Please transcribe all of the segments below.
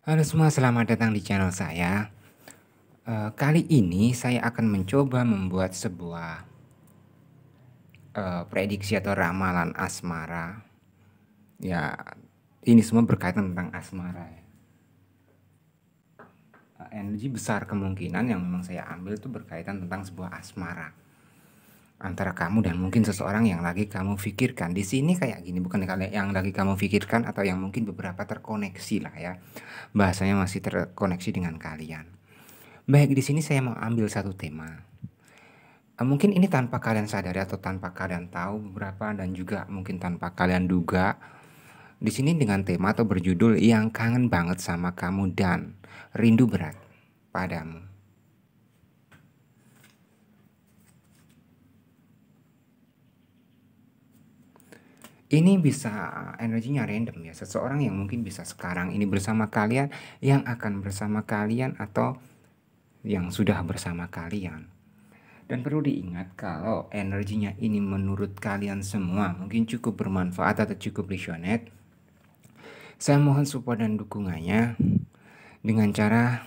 Halo semua, selamat datang di channel saya. E, kali ini saya akan mencoba membuat sebuah e, prediksi atau ramalan asmara. Ya, ini semua berkaitan tentang asmara. Ya. Eh, energi besar kemungkinan yang memang saya ambil itu berkaitan tentang sebuah asmara antara kamu dan mungkin seseorang yang lagi kamu pikirkan. Di sini kayak gini, bukan yang lagi kamu pikirkan atau yang mungkin beberapa terkoneksi lah ya. Bahasanya masih terkoneksi dengan kalian. Baik, di sini saya mau ambil satu tema. Eh, mungkin ini tanpa kalian sadari atau tanpa kalian tahu beberapa dan juga mungkin tanpa kalian duga. Di sini dengan tema atau berjudul yang kangen banget sama kamu dan rindu berat padamu. ini bisa eh, energinya random ya seseorang yang mungkin bisa sekarang ini bersama kalian yang akan bersama kalian atau yang sudah bersama kalian dan perlu diingat kalau energinya ini menurut kalian semua mungkin cukup bermanfaat atau cukup resonate saya mohon support dan dukungannya dengan cara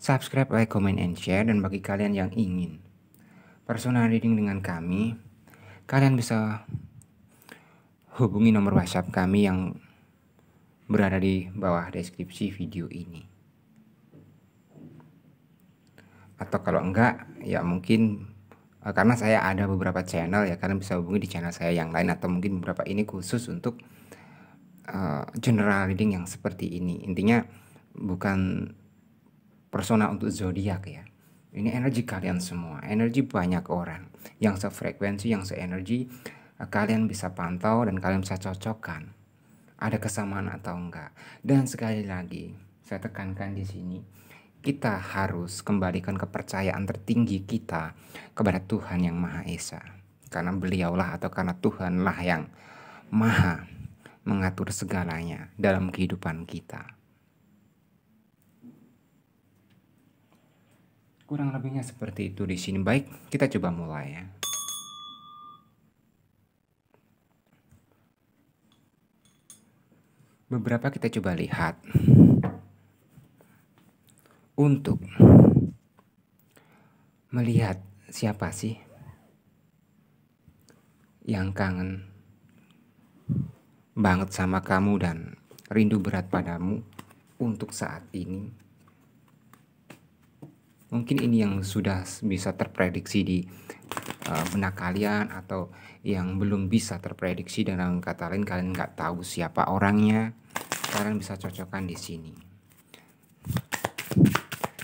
subscribe, like, comment, and share dan bagi kalian yang ingin personal reading dengan kami kalian bisa hubungi nomor WhatsApp kami yang berada di bawah deskripsi video ini. Atau kalau enggak, ya mungkin eh, karena saya ada beberapa channel ya kalian bisa hubungi di channel saya yang lain atau mungkin beberapa ini khusus untuk uh, general reading yang seperti ini intinya bukan persona untuk zodiak ya ini energi kalian semua energi banyak orang yang sefrekuensi yang seenergi kalian bisa pantau dan kalian bisa cocokkan ada kesamaan atau enggak. Dan sekali lagi, saya tekankan di sini, kita harus kembalikan kepercayaan tertinggi kita kepada Tuhan yang Maha Esa. Karena beliaulah atau karena Tuhanlah yang maha mengatur segalanya dalam kehidupan kita. Kurang lebihnya seperti itu di sini. Baik, kita coba mulai ya. Beberapa kita coba lihat. Untuk melihat siapa sih yang kangen banget sama kamu dan rindu berat padamu untuk saat ini. Mungkin ini yang sudah bisa terprediksi di uh, benak kalian atau yang belum bisa terprediksi dengan kata lain kalian nggak tahu siapa orangnya kalian bisa cocokkan di sini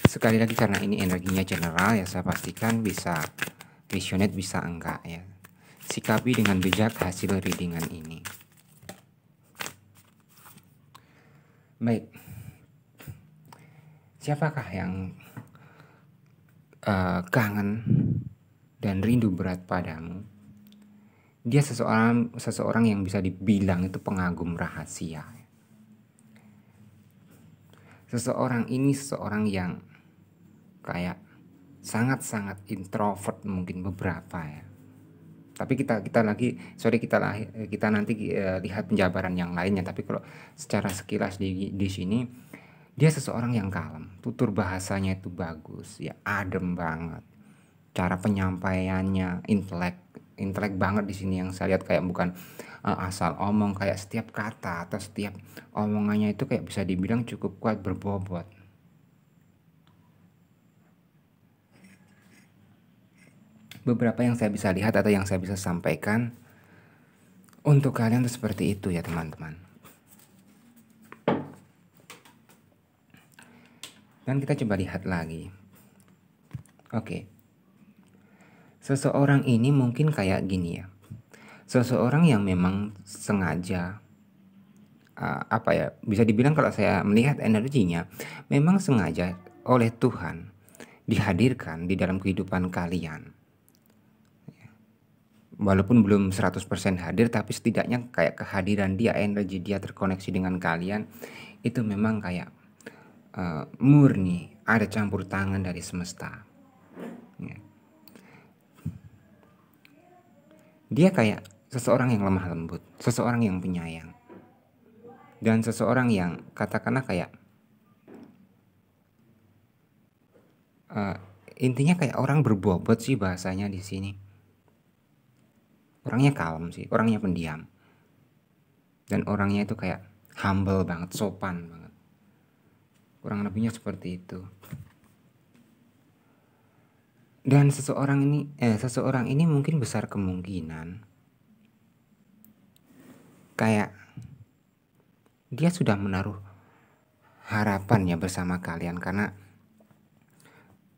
sekali lagi karena ini energinya general ya saya pastikan bisa visionet bisa enggak ya sikapi dengan bijak hasil readingan ini baik siapakah yang uh, kangen dan rindu berat padamu. Dia seseorang seseorang yang bisa dibilang itu pengagum rahasia. Seseorang ini seseorang yang kayak sangat-sangat introvert mungkin beberapa ya. Tapi kita kita lagi sorry kita kita nanti uh, lihat penjabaran yang lainnya. Tapi kalau secara sekilas di di sini dia seseorang yang kalem, tutur bahasanya itu bagus, ya adem banget cara penyampaiannya intelek intelek banget di sini yang saya lihat kayak bukan uh, asal omong kayak setiap kata atau setiap omongannya itu kayak bisa dibilang cukup kuat berbobot beberapa yang saya bisa lihat atau yang saya bisa sampaikan untuk kalian tuh seperti itu ya teman-teman dan kita coba lihat lagi oke okay. Seseorang ini mungkin kayak gini ya. Seseorang yang memang sengaja uh, apa ya bisa dibilang kalau saya melihat energinya memang sengaja oleh Tuhan dihadirkan di dalam kehidupan kalian walaupun belum 100% hadir tapi setidaknya kayak kehadiran dia energi dia terkoneksi dengan kalian itu memang kayak uh, murni ada campur tangan dari semesta Dia kayak seseorang yang lemah lembut, seseorang yang penyayang. Dan seseorang yang katakanlah kayak uh, intinya kayak orang berbobot sih bahasanya di sini. Orangnya kalem sih, orangnya pendiam. Dan orangnya itu kayak humble banget, sopan banget. Kurang lebihnya seperti itu. Dan seseorang ini eh seseorang ini mungkin besar kemungkinan kayak dia sudah menaruh harapan ya bersama kalian karena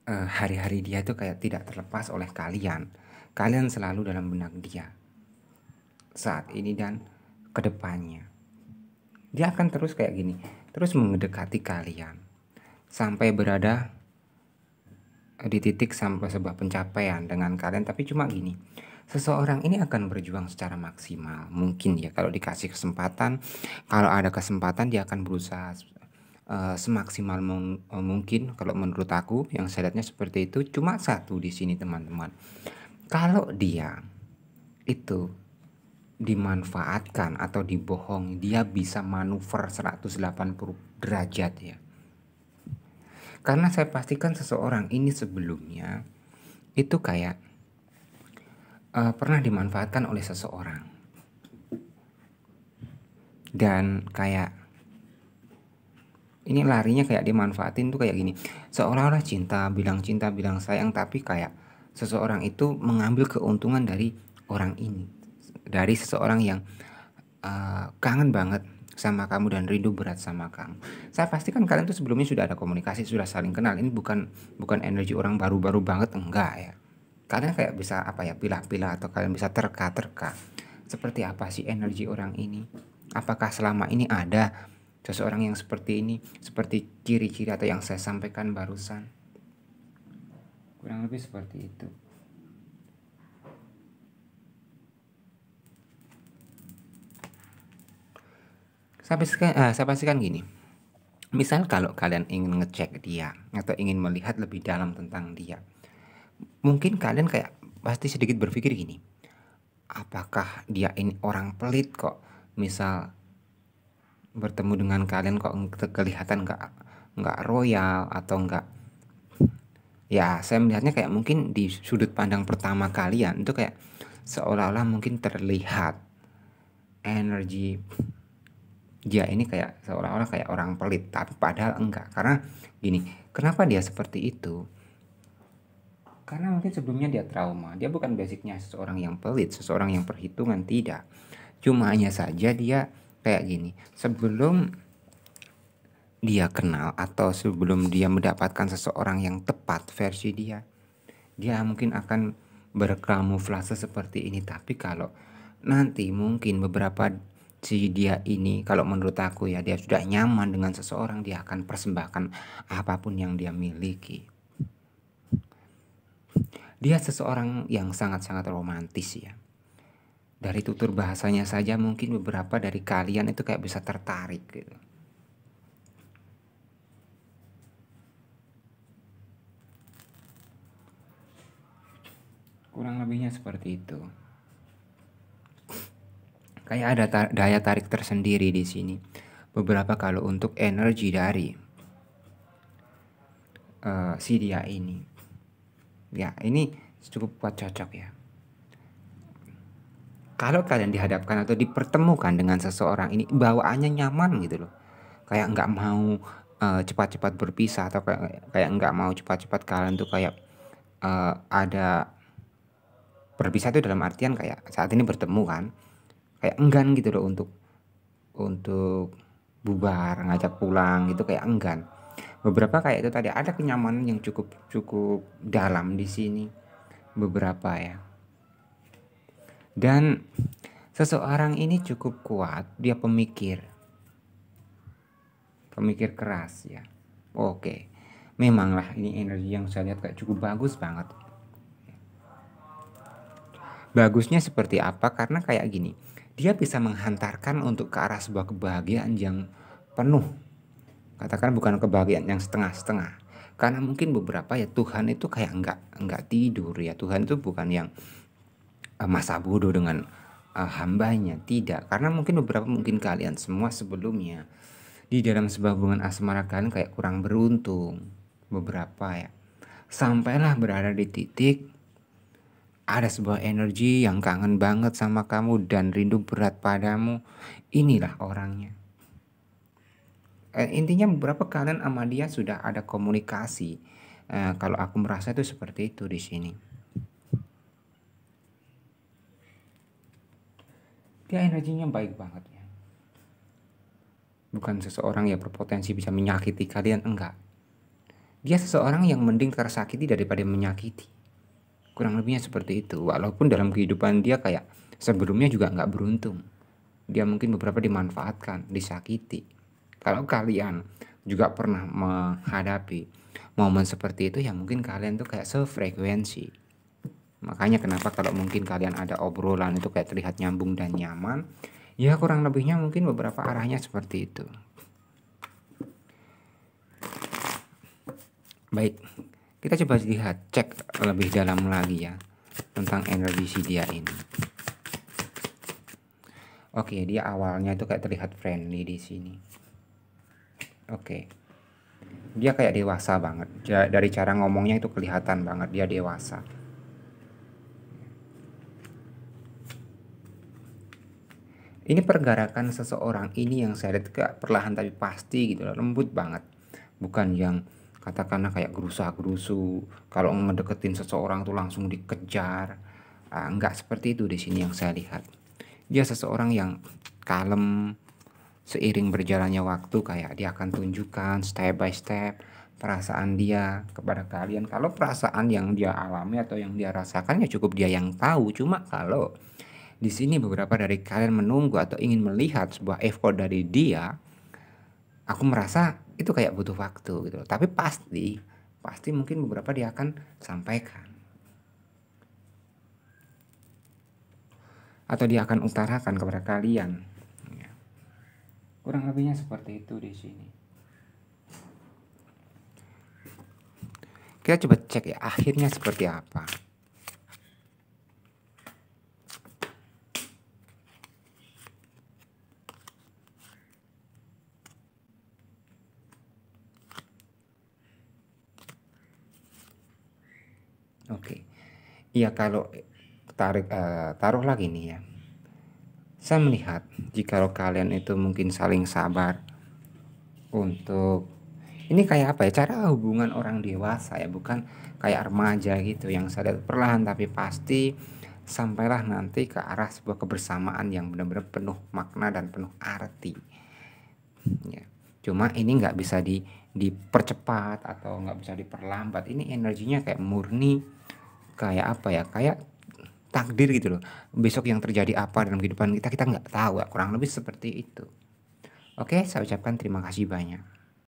eh, hari-hari dia tuh kayak tidak terlepas oleh kalian. Kalian selalu dalam benak dia saat ini dan kedepannya. Dia akan terus kayak gini, terus mendekati kalian sampai berada di titik sampai sebuah pencapaian dengan kalian tapi cuma gini seseorang ini akan berjuang secara maksimal mungkin ya kalau dikasih kesempatan kalau ada kesempatan dia akan berusaha uh, semaksimal mung eh, mungkin kalau menurut aku yang saya seperti itu cuma satu di sini teman-teman kalau dia itu dimanfaatkan atau dibohong dia bisa manuver 180 derajat ya karena saya pastikan seseorang ini sebelumnya itu kayak uh, pernah dimanfaatkan oleh seseorang. Dan kayak ini larinya kayak dimanfaatin tuh kayak gini seolah-olah cinta bilang cinta bilang sayang tapi kayak seseorang itu mengambil keuntungan dari orang ini dari seseorang yang uh, kangen banget sama kamu dan rindu berat sama kamu. Saya pastikan kalian tuh sebelumnya sudah ada komunikasi, sudah saling kenal. Ini bukan bukan energi orang baru-baru banget enggak ya. Kalian kayak bisa apa ya pilah-pilah atau kalian bisa terka-terka. Seperti apa sih energi orang ini? Apakah selama ini ada seseorang yang seperti ini, seperti ciri-ciri atau yang saya sampaikan barusan? Kurang lebih seperti itu. Saya pastikan, uh, eh, saya pastikan gini. Misal kalau kalian ingin ngecek dia atau ingin melihat lebih dalam tentang dia, mungkin kalian kayak pasti sedikit berpikir gini. Apakah dia ini orang pelit kok? Misal bertemu dengan kalian kok kelihatan nggak nggak royal atau nggak ya saya melihatnya kayak mungkin di sudut pandang pertama kalian itu kayak seolah-olah mungkin terlihat energi dia ini kayak seolah-olah kayak orang pelit tapi padahal enggak karena gini kenapa dia seperti itu karena mungkin sebelumnya dia trauma dia bukan basicnya seseorang yang pelit seseorang yang perhitungan tidak cuma hanya saja dia kayak gini sebelum dia kenal atau sebelum dia mendapatkan seseorang yang tepat versi dia dia mungkin akan berkamuflase seperti ini tapi kalau nanti mungkin beberapa si dia ini kalau menurut aku ya dia sudah nyaman dengan seseorang dia akan persembahkan apapun yang dia miliki dia seseorang yang sangat-sangat romantis ya dari tutur bahasanya saja mungkin beberapa dari kalian itu kayak bisa tertarik gitu kurang lebihnya seperti itu kayak ada tar daya tarik tersendiri di sini. Beberapa kalau untuk energi dari uh, si dia ini. Ya, ini cukup kuat cocok ya. Kalau kalian dihadapkan atau dipertemukan dengan seseorang ini bawaannya nyaman gitu loh. Kayak nggak mau eh, cepat-cepat uh, berpisah atau kayak kayak nggak mau cepat-cepat kalian tuh kayak uh, ada berpisah itu dalam artian kayak saat ini bertemu kan kayak enggan gitu loh untuk untuk bubar ngajak pulang gitu kayak enggan beberapa kayak itu tadi ada kenyamanan yang cukup cukup dalam di sini beberapa ya dan seseorang ini cukup kuat dia pemikir pemikir keras ya oke memanglah ini energi yang saya lihat kayak cukup bagus banget bagusnya seperti apa karena kayak gini dia bisa menghantarkan untuk ke arah sebuah kebahagiaan yang penuh. Katakan bukan kebahagiaan yang setengah-setengah. Karena mungkin beberapa ya Tuhan itu kayak enggak enggak tidur ya. Tuhan itu bukan yang uh, masa bodoh dengan uh, hambanya, tidak. Karena mungkin beberapa mungkin kalian semua sebelumnya di dalam sebuah hubungan asmara kalian kayak kurang beruntung beberapa ya. Sampailah berada di titik ada sebuah energi yang kangen banget sama kamu dan rindu berat padamu. Inilah orangnya. Eh, intinya beberapa kalian sama dia sudah ada komunikasi. Eh, kalau aku merasa itu seperti itu di sini. Dia energinya baik banget ya. Bukan seseorang yang berpotensi bisa menyakiti kalian, enggak. Dia seseorang yang mending tersakiti daripada menyakiti kurang lebihnya seperti itu walaupun dalam kehidupan dia kayak sebelumnya juga nggak beruntung dia mungkin beberapa dimanfaatkan disakiti kalau kalian juga pernah menghadapi momen seperti itu ya mungkin kalian tuh kayak sefrekuensi makanya kenapa kalau mungkin kalian ada obrolan itu kayak terlihat nyambung dan nyaman ya kurang lebihnya mungkin beberapa arahnya seperti itu baik kita coba lihat cek lebih dalam lagi ya tentang energi si dia ini oke dia awalnya itu kayak terlihat friendly di sini oke dia kayak dewasa banget dari cara ngomongnya itu kelihatan banget dia dewasa ini pergerakan seseorang ini yang saya lihat kayak perlahan tapi pasti gitu loh lembut banget bukan yang katakanlah kayak gerusah gerusu kalau mendeketin seseorang tuh langsung dikejar uh, ah, nggak seperti itu di sini yang saya lihat dia seseorang yang kalem seiring berjalannya waktu kayak dia akan tunjukkan step by step perasaan dia kepada kalian kalau perasaan yang dia alami atau yang dia rasakan ya cukup dia yang tahu cuma kalau di sini beberapa dari kalian menunggu atau ingin melihat sebuah effort dari dia aku merasa itu kayak butuh waktu gitu loh. Tapi pasti pasti mungkin beberapa dia akan sampaikan. Atau dia akan utarakan kepada kalian. Ya. Kurang lebihnya seperti itu di sini. Kita coba cek ya akhirnya seperti apa. Oke. Okay. Ya kalau tarik uh, taruh lagi nih ya. Saya melihat jika kalian itu mungkin saling sabar untuk ini kayak apa ya cara hubungan orang dewasa ya bukan kayak remaja gitu yang sadar perlahan tapi pasti sampailah nanti ke arah sebuah kebersamaan yang benar-benar penuh makna dan penuh arti ya cuma ini nggak bisa di dipercepat atau nggak bisa diperlambat ini energinya kayak murni kayak apa ya kayak takdir gitu loh besok yang terjadi apa dalam kehidupan kita kita nggak tahu kurang lebih seperti itu oke saya ucapkan terima kasih banyak